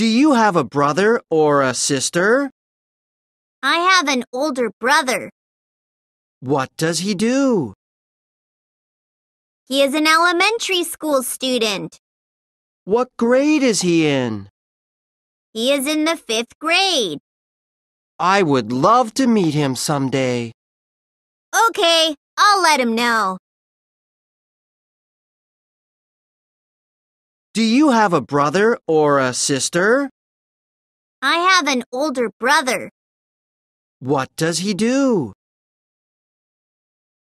Do you have a brother or a sister? I have an older brother. What does he do? He is an elementary school student. What grade is he in? He is in the fifth grade. I would love to meet him someday. Okay, I'll let him know. Do you have a brother or a sister? I have an older brother. What does he do?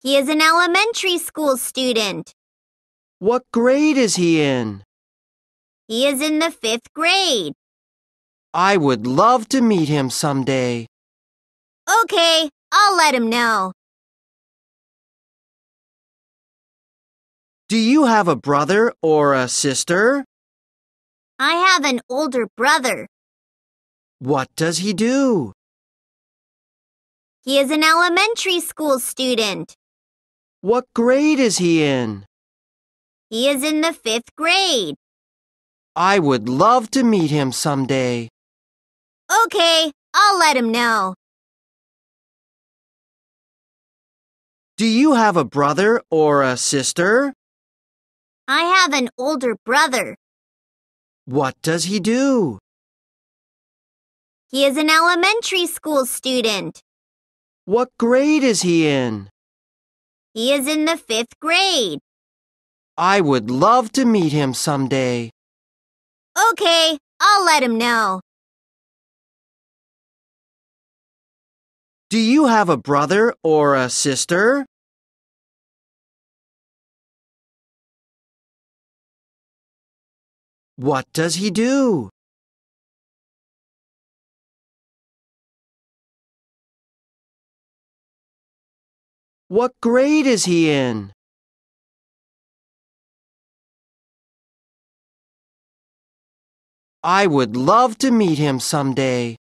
He is an elementary school student. What grade is he in? He is in the fifth grade. I would love to meet him someday. Okay, I'll let him know. Do you have a brother or a sister? I have an older brother. What does he do? He is an elementary school student. What grade is he in? He is in the fifth grade. I would love to meet him someday. Okay, I'll let him know. Do you have a brother or a sister? I have an older brother. What does he do? He is an elementary school student. What grade is he in? He is in the fifth grade. I would love to meet him someday. Okay, I'll let him know. Do you have a brother or a sister? What does he do? What grade is he in? I would love to meet him someday.